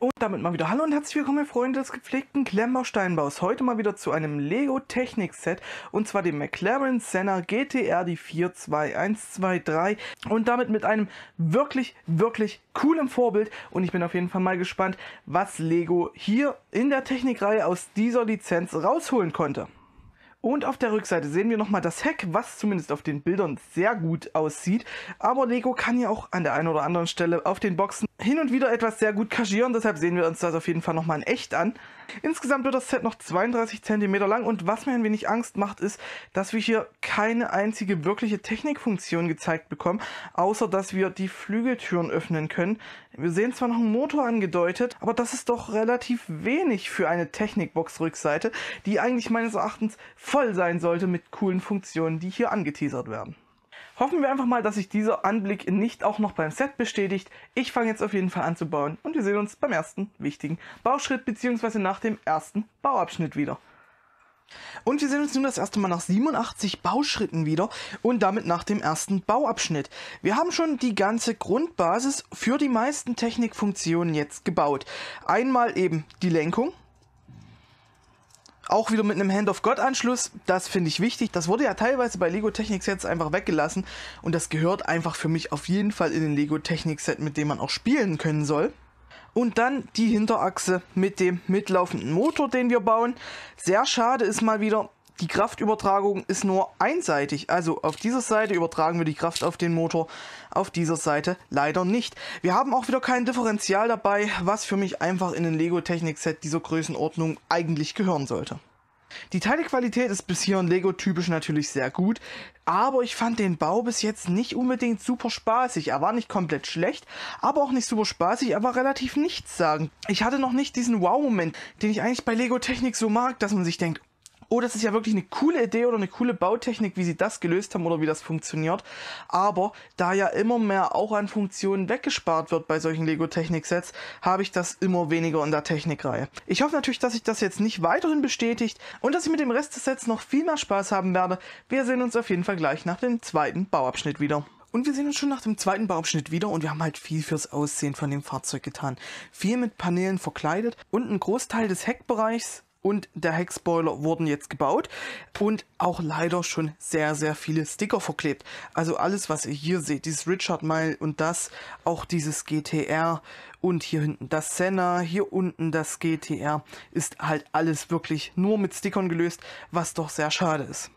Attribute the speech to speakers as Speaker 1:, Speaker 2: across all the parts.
Speaker 1: Und damit mal wieder Hallo und herzlich willkommen, Freunde des gepflegten Klemmbausteinbaus. Heute mal wieder zu einem Lego Technik Set und zwar dem McLaren Senna GTR die 42123 und damit mit einem wirklich, wirklich coolen Vorbild. Und ich bin auf jeden Fall mal gespannt, was Lego hier in der Technikreihe aus dieser Lizenz rausholen konnte. Und auf der Rückseite sehen wir nochmal das Heck, was zumindest auf den Bildern sehr gut aussieht. Aber Lego kann ja auch an der einen oder anderen Stelle auf den Boxen hin und wieder etwas sehr gut kaschieren, deshalb sehen wir uns das auf jeden Fall nochmal in echt an. Insgesamt wird das Set noch 32 cm lang und was mir ein wenig Angst macht, ist, dass wir hier keine einzige wirkliche Technikfunktion gezeigt bekommen, außer dass wir die Flügeltüren öffnen können. Wir sehen zwar noch einen Motor angedeutet, aber das ist doch relativ wenig für eine Technikbox-Rückseite, die eigentlich meines Erachtens voll sein sollte mit coolen Funktionen, die hier angeteasert werden. Hoffen wir einfach mal, dass sich dieser Anblick nicht auch noch beim Set bestätigt. Ich fange jetzt auf jeden Fall an zu bauen und wir sehen uns beim ersten wichtigen Bauschritt bzw. nach dem ersten Bauabschnitt wieder. Und wir sehen uns nun das erste Mal nach 87 Bauschritten wieder und damit nach dem ersten Bauabschnitt. Wir haben schon die ganze Grundbasis für die meisten Technikfunktionen jetzt gebaut. Einmal eben die Lenkung, auch wieder mit einem Hand of God Anschluss, das finde ich wichtig. Das wurde ja teilweise bei Lego Technik Sets einfach weggelassen und das gehört einfach für mich auf jeden Fall in den Lego Technik Set, mit dem man auch spielen können soll. Und dann die Hinterachse mit dem mitlaufenden Motor, den wir bauen. Sehr schade ist mal wieder, die Kraftübertragung ist nur einseitig. Also auf dieser Seite übertragen wir die Kraft auf den Motor, auf dieser Seite leider nicht. Wir haben auch wieder kein Differential dabei, was für mich einfach in ein Lego-Technik-Set dieser Größenordnung eigentlich gehören sollte. Die Teilequalität ist bis hier in Lego-typisch natürlich sehr gut, aber ich fand den Bau bis jetzt nicht unbedingt super spaßig. Er war nicht komplett schlecht, aber auch nicht super spaßig, er war relativ nichts sagen. Ich hatte noch nicht diesen Wow-Moment, den ich eigentlich bei Lego Technik so mag, dass man sich denkt, oh, das ist ja wirklich eine coole Idee oder eine coole Bautechnik, wie sie das gelöst haben oder wie das funktioniert. Aber da ja immer mehr auch an Funktionen weggespart wird bei solchen Lego-Technik-Sets, habe ich das immer weniger in der Technikreihe. Ich hoffe natürlich, dass ich das jetzt nicht weiterhin bestätigt und dass ich mit dem Rest des Sets noch viel mehr Spaß haben werde. Wir sehen uns auf jeden Fall gleich nach dem zweiten Bauabschnitt wieder. Und wir sehen uns schon nach dem zweiten Bauabschnitt wieder und wir haben halt viel fürs Aussehen von dem Fahrzeug getan. Viel mit Paneelen verkleidet und ein Großteil des Heckbereichs und der Heckspoiler wurden jetzt gebaut und auch leider schon sehr, sehr viele Sticker verklebt. Also alles, was ihr hier seht, dieses Richard Mile und das, auch dieses GTR und hier hinten das Senna, hier unten das GTR, ist halt alles wirklich nur mit Stickern gelöst, was doch sehr schade ist.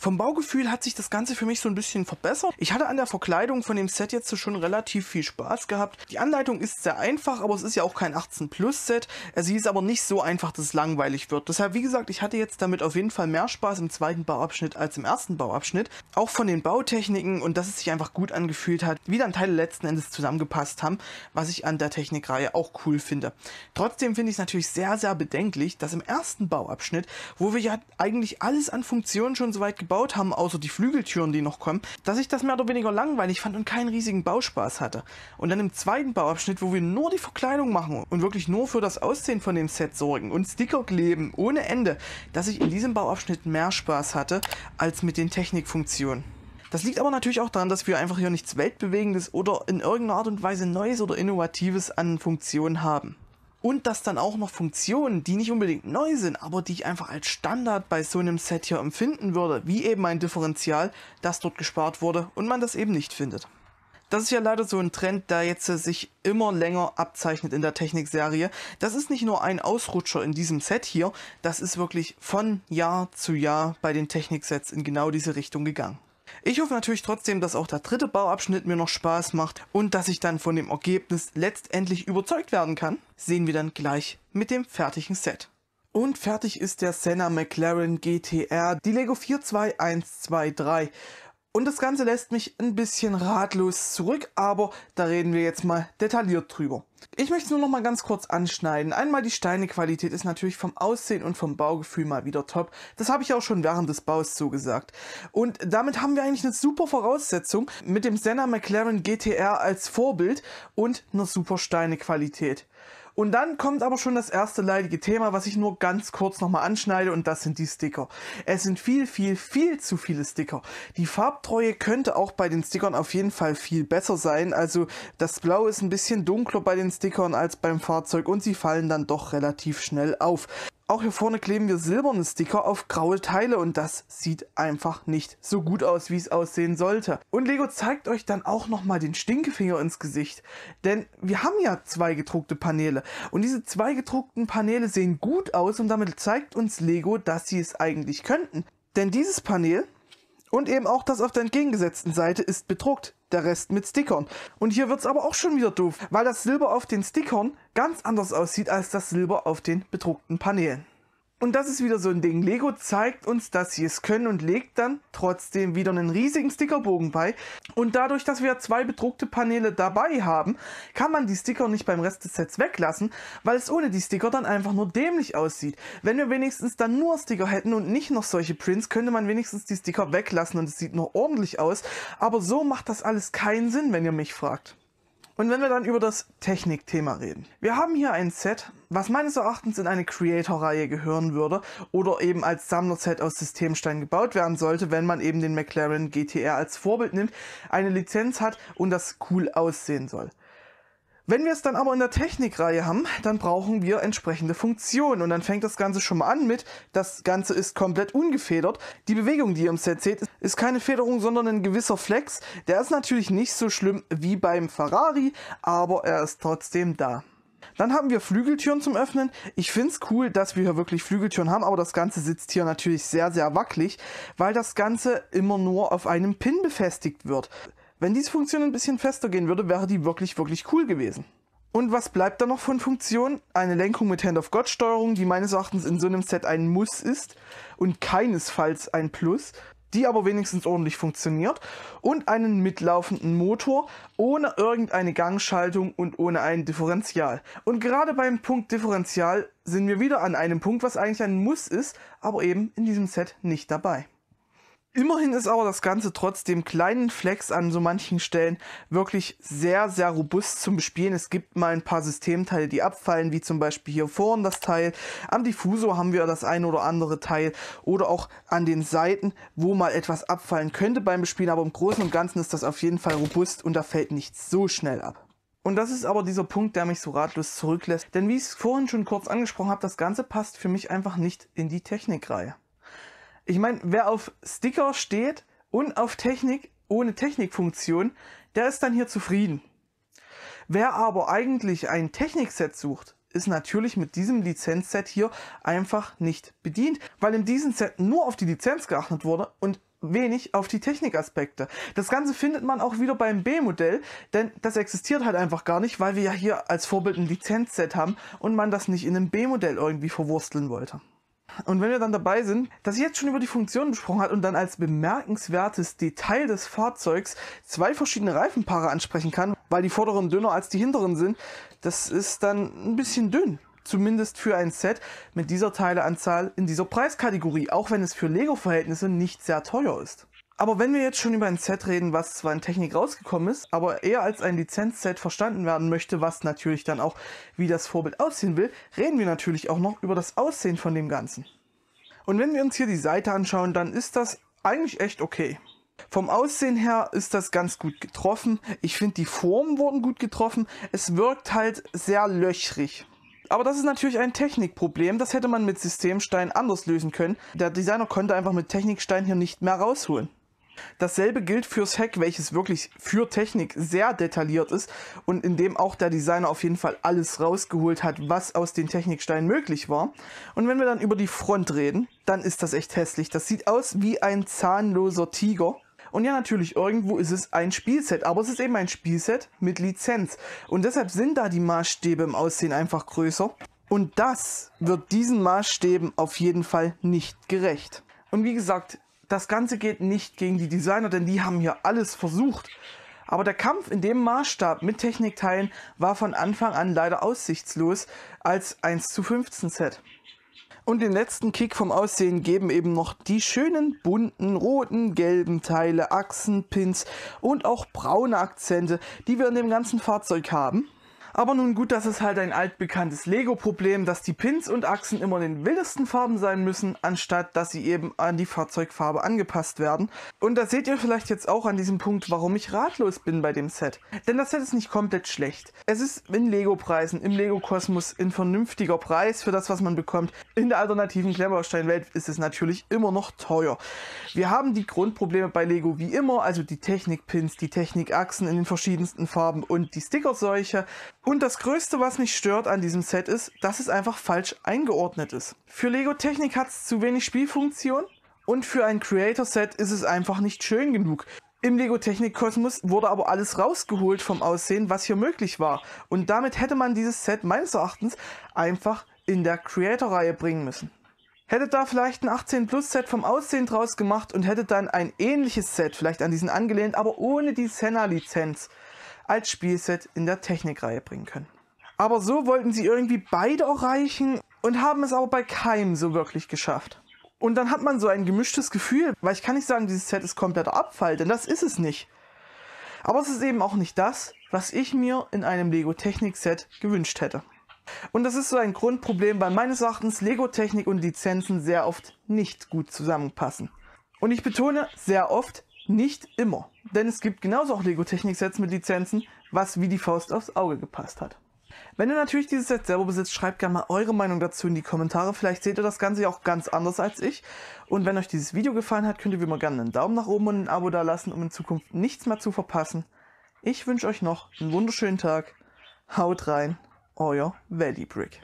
Speaker 1: Vom Baugefühl hat sich das Ganze für mich so ein bisschen verbessert. Ich hatte an der Verkleidung von dem Set jetzt schon relativ viel Spaß gehabt. Die Anleitung ist sehr einfach, aber es ist ja auch kein 18 Plus Set. Sie ist aber nicht so einfach, dass es langweilig wird. Deshalb, wie gesagt, ich hatte jetzt damit auf jeden Fall mehr Spaß im zweiten Bauabschnitt als im ersten Bauabschnitt. Auch von den Bautechniken und dass es sich einfach gut angefühlt hat, wie dann Teile letzten Endes zusammengepasst haben, was ich an der Technikreihe auch cool finde. Trotzdem finde ich es natürlich sehr, sehr bedenklich, dass im ersten Bauabschnitt, wo wir ja eigentlich alles an Funktionen schon soweit gebaut haben, außer die Flügeltüren, die noch kommen, dass ich das mehr oder weniger langweilig fand und keinen riesigen Bauspaß hatte. Und dann im zweiten Bauabschnitt, wo wir nur die Verkleidung machen und wirklich nur für das Aussehen von dem Set sorgen und Sticker kleben ohne Ende, dass ich in diesem Bauabschnitt mehr Spaß hatte als mit den Technikfunktionen. Das liegt aber natürlich auch daran, dass wir einfach hier nichts Weltbewegendes oder in irgendeiner Art und Weise Neues oder Innovatives an Funktionen haben und das dann auch noch Funktionen, die nicht unbedingt neu sind, aber die ich einfach als Standard bei so einem Set hier empfinden würde, wie eben ein Differential, das dort gespart wurde und man das eben nicht findet. Das ist ja leider so ein Trend, der jetzt sich immer länger abzeichnet in der Technikserie. Das ist nicht nur ein Ausrutscher in diesem Set hier, das ist wirklich von Jahr zu Jahr bei den Techniksets in genau diese Richtung gegangen. Ich hoffe natürlich trotzdem, dass auch der dritte Bauabschnitt mir noch Spaß macht und dass ich dann von dem Ergebnis letztendlich überzeugt werden kann. Sehen wir dann gleich mit dem fertigen Set. Und fertig ist der Senna McLaren GTR, die Lego 42123. Und das Ganze lässt mich ein bisschen ratlos zurück, aber da reden wir jetzt mal detailliert drüber. Ich möchte es nur noch mal ganz kurz anschneiden. Einmal die Steinequalität ist natürlich vom Aussehen und vom Baugefühl mal wieder top. Das habe ich auch schon während des Baus so gesagt. Und damit haben wir eigentlich eine super Voraussetzung mit dem Senna McLaren GTR als Vorbild und einer super Steinequalität. Und dann kommt aber schon das erste leidige Thema, was ich nur ganz kurz nochmal anschneide und das sind die Sticker. Es sind viel, viel, viel zu viele Sticker. Die Farbtreue könnte auch bei den Stickern auf jeden Fall viel besser sein. Also das Blau ist ein bisschen dunkler bei den Stickern als beim Fahrzeug und sie fallen dann doch relativ schnell auf. Auch hier vorne kleben wir silberne Sticker auf graue Teile und das sieht einfach nicht so gut aus, wie es aussehen sollte. Und Lego zeigt euch dann auch nochmal den Stinkefinger ins Gesicht, denn wir haben ja zwei gedruckte Paneele und diese zwei gedruckten Paneele sehen gut aus und damit zeigt uns Lego, dass sie es eigentlich könnten. Denn dieses Panel und eben auch das auf der entgegengesetzten Seite ist bedruckt der Rest mit Stickern. Und hier wird es aber auch schon wieder doof, weil das Silber auf den Stickern ganz anders aussieht als das Silber auf den bedruckten Paneelen. Und das ist wieder so ein Ding. Lego zeigt uns, dass sie es können und legt dann trotzdem wieder einen riesigen Stickerbogen bei. Und dadurch, dass wir zwei bedruckte Paneele dabei haben, kann man die Sticker nicht beim Rest des Sets weglassen, weil es ohne die Sticker dann einfach nur dämlich aussieht. Wenn wir wenigstens dann nur Sticker hätten und nicht noch solche Prints, könnte man wenigstens die Sticker weglassen und es sieht noch ordentlich aus. Aber so macht das alles keinen Sinn, wenn ihr mich fragt. Und wenn wir dann über das Technikthema reden. Wir haben hier ein Set, was meines Erachtens in eine Creator-Reihe gehören würde oder eben als Sammlerset aus Systemstein gebaut werden sollte, wenn man eben den McLaren GTR als Vorbild nimmt, eine Lizenz hat und das cool aussehen soll. Wenn wir es dann aber in der Technikreihe haben, dann brauchen wir entsprechende Funktionen. Und dann fängt das Ganze schon mal an mit, das Ganze ist komplett ungefedert. Die Bewegung, die ihr im Set seht, ist keine Federung, sondern ein gewisser Flex. Der ist natürlich nicht so schlimm wie beim Ferrari, aber er ist trotzdem da. Dann haben wir Flügeltüren zum Öffnen. Ich finde es cool, dass wir hier wirklich Flügeltüren haben, aber das Ganze sitzt hier natürlich sehr, sehr wackelig, weil das Ganze immer nur auf einem Pin befestigt wird. Wenn diese Funktion ein bisschen fester gehen würde, wäre die wirklich, wirklich cool gewesen. Und was bleibt da noch von Funktion? Eine Lenkung mit Hand-of-God-Steuerung, die meines Erachtens in so einem Set ein Muss ist und keinesfalls ein Plus, die aber wenigstens ordentlich funktioniert. Und einen mitlaufenden Motor ohne irgendeine Gangschaltung und ohne ein Differential. Und gerade beim Punkt Differential sind wir wieder an einem Punkt, was eigentlich ein Muss ist, aber eben in diesem Set nicht dabei. Immerhin ist aber das Ganze trotz dem kleinen Flex an so manchen Stellen wirklich sehr, sehr robust zum Bespielen. Es gibt mal ein paar Systemteile, die abfallen, wie zum Beispiel hier vorne das Teil. Am Diffusor haben wir das ein oder andere Teil oder auch an den Seiten, wo mal etwas abfallen könnte beim Bespielen. Aber im Großen und Ganzen ist das auf jeden Fall robust und da fällt nichts so schnell ab. Und das ist aber dieser Punkt, der mich so ratlos zurücklässt. Denn wie ich es vorhin schon kurz angesprochen habe, das Ganze passt für mich einfach nicht in die Technikreihe ich meine, wer auf Sticker steht und auf Technik ohne Technikfunktion, der ist dann hier zufrieden. Wer aber eigentlich ein Technikset sucht, ist natürlich mit diesem Lizenzset hier einfach nicht bedient, weil in diesem Set nur auf die Lizenz geachtet wurde und wenig auf die Technikaspekte. Das Ganze findet man auch wieder beim B-Modell, denn das existiert halt einfach gar nicht, weil wir ja hier als Vorbild ein Lizenzset haben und man das nicht in einem B-Modell irgendwie verwursteln wollte. Und wenn wir dann dabei sind, dass ich jetzt schon über die Funktionen gesprochen hat und dann als bemerkenswertes Detail des Fahrzeugs zwei verschiedene Reifenpaare ansprechen kann, weil die vorderen dünner als die hinteren sind, das ist dann ein bisschen dünn. Zumindest für ein Set mit dieser Teileanzahl in dieser Preiskategorie, auch wenn es für Lego-Verhältnisse nicht sehr teuer ist. Aber wenn wir jetzt schon über ein Set reden, was zwar in Technik rausgekommen ist, aber eher als ein Lizenzset verstanden werden möchte, was natürlich dann auch wie das Vorbild aussehen will, reden wir natürlich auch noch über das Aussehen von dem Ganzen. Und wenn wir uns hier die Seite anschauen, dann ist das eigentlich echt okay. Vom Aussehen her ist das ganz gut getroffen. Ich finde, die Formen wurden gut getroffen. Es wirkt halt sehr löchrig. Aber das ist natürlich ein Technikproblem. Das hätte man mit Systemstein anders lösen können. Der Designer konnte einfach mit Technikstein hier nicht mehr rausholen. Dasselbe gilt fürs Hack, welches wirklich für Technik sehr detailliert ist und in dem auch der Designer auf jeden Fall alles rausgeholt hat, was aus den Techniksteinen möglich war. Und wenn wir dann über die Front reden, dann ist das echt hässlich. Das sieht aus wie ein zahnloser Tiger. Und ja, natürlich, irgendwo ist es ein Spielset, aber es ist eben ein Spielset mit Lizenz. Und deshalb sind da die Maßstäbe im Aussehen einfach größer. Und das wird diesen Maßstäben auf jeden Fall nicht gerecht. Und wie gesagt, das Ganze geht nicht gegen die Designer, denn die haben hier alles versucht. Aber der Kampf in dem Maßstab mit Technikteilen war von Anfang an leider aussichtslos als 1 zu 15 Set. Und den letzten Kick vom Aussehen geben eben noch die schönen bunten, roten, gelben Teile, Achsen, Pins und auch braune Akzente, die wir in dem ganzen Fahrzeug haben. Aber nun gut, das ist halt ein altbekanntes Lego-Problem, dass die Pins und Achsen immer in den wildesten Farben sein müssen, anstatt dass sie eben an die Fahrzeugfarbe angepasst werden. Und da seht ihr vielleicht jetzt auch an diesem Punkt, warum ich ratlos bin bei dem Set. Denn das Set ist nicht komplett schlecht. Es ist in Lego-Preisen, im Lego-Kosmos ein vernünftiger Preis für das, was man bekommt. In der alternativen Klemmbaustein-Welt ist es natürlich immer noch teuer. Wir haben die Grundprobleme bei Lego wie immer, also die Technik-Pins, die Technik-Achsen in den verschiedensten Farben und die Sticker-Seuche. Und das Größte, was mich stört an diesem Set ist, dass es einfach falsch eingeordnet ist. Für Lego Technik hat es zu wenig Spielfunktion und für ein Creator Set ist es einfach nicht schön genug. Im Lego Technik Kosmos wurde aber alles rausgeholt vom Aussehen, was hier möglich war. Und damit hätte man dieses Set meines Erachtens einfach in der Creator-Reihe bringen müssen. Hätte da vielleicht ein 18 Plus Set vom Aussehen draus gemacht und hätte dann ein ähnliches Set, vielleicht an diesen angelehnt, aber ohne die Senna Lizenz als Spielset in der Technikreihe bringen können. Aber so wollten sie irgendwie beide erreichen und haben es aber bei keinem so wirklich geschafft. Und dann hat man so ein gemischtes Gefühl, weil ich kann nicht sagen, dieses Set ist kompletter Abfall, denn das ist es nicht. Aber es ist eben auch nicht das, was ich mir in einem Lego Technik Set gewünscht hätte. Und das ist so ein Grundproblem, weil meines Erachtens Lego Technik und Lizenzen sehr oft nicht gut zusammenpassen. Und ich betone sehr oft nicht immer. Denn es gibt genauso auch Lego-Technik-Sets mit Lizenzen, was wie die Faust aufs Auge gepasst hat. Wenn ihr natürlich dieses Set selber besitzt, schreibt gerne mal eure Meinung dazu in die Kommentare. Vielleicht seht ihr das Ganze ja auch ganz anders als ich. Und wenn euch dieses Video gefallen hat, könnt ihr wie immer gerne einen Daumen nach oben und ein Abo da lassen, um in Zukunft nichts mehr zu verpassen. Ich wünsche euch noch einen wunderschönen Tag. Haut rein, euer Valley Brick.